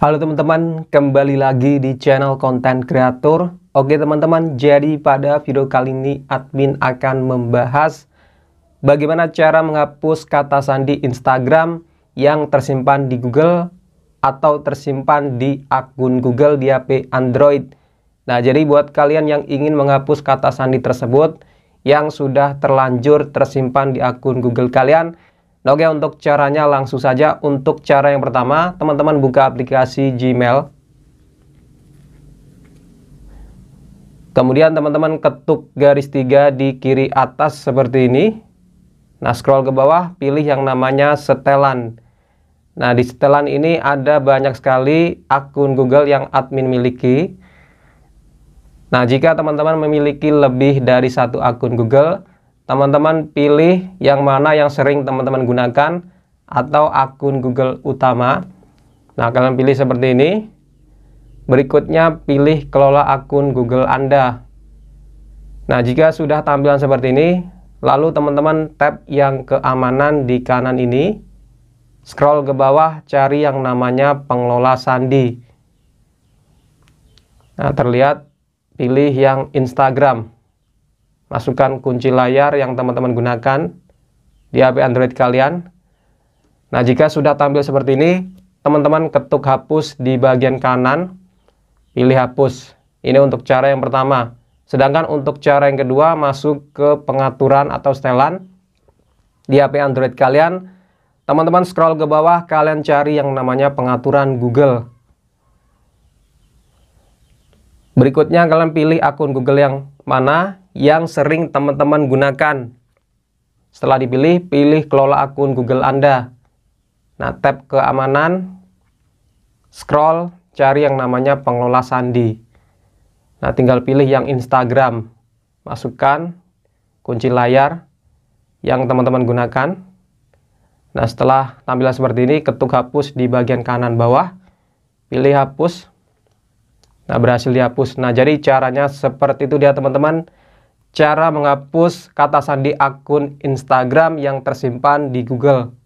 Halo teman-teman, kembali lagi di channel konten kreator. Oke teman-teman, jadi pada video kali ini admin akan membahas bagaimana cara menghapus kata sandi Instagram yang tersimpan di Google atau tersimpan di akun Google di HP Android. Nah, jadi buat kalian yang ingin menghapus kata sandi tersebut yang sudah terlanjur tersimpan di akun Google kalian, oke untuk caranya langsung saja. Untuk cara yang pertama, teman-teman buka aplikasi Gmail. Kemudian teman-teman ketuk garis tiga di kiri atas seperti ini. Nah, scroll ke bawah, pilih yang namanya setelan. Nah, di setelan ini ada banyak sekali akun Google yang admin miliki. Nah, jika teman-teman memiliki lebih dari satu akun Google, teman-teman pilih yang mana yang sering teman-teman gunakan atau akun Google utama. Nah, kalian pilih seperti ini. Berikutnya, pilih kelola akun Google Anda. Nah, jika sudah tampilan seperti ini, lalu teman-teman tab yang keamanan di kanan ini. Scroll ke bawah, cari yang namanya pengelola sandi. Nah, terlihat pilih yang Instagram masukkan kunci layar yang teman-teman gunakan di HP Android kalian. Nah, jika sudah tampil seperti ini, teman-teman ketuk hapus di bagian kanan, pilih hapus. Ini untuk cara yang pertama. Sedangkan untuk cara yang kedua, masuk ke pengaturan atau setelan di HP Android kalian. Teman-teman scroll ke bawah, kalian cari yang namanya pengaturan Google. Berikutnya kalian pilih akun Google yang mana yang sering teman-teman gunakan. Setelah dipilih, pilih kelola akun Google Anda. Nah, tap keamanan, scroll, cari yang namanya pengelola sandi. Nah, tinggal pilih yang Instagram. Masukkan kunci layar yang teman-teman gunakan. Nah, setelah tampilan seperti ini, ketuk hapus di bagian kanan bawah. Pilih hapus. Nah, berhasil dihapus. Nah, jadi caranya seperti itu dia, teman-teman cara menghapus kata sandi akun Instagram yang tersimpan di Google.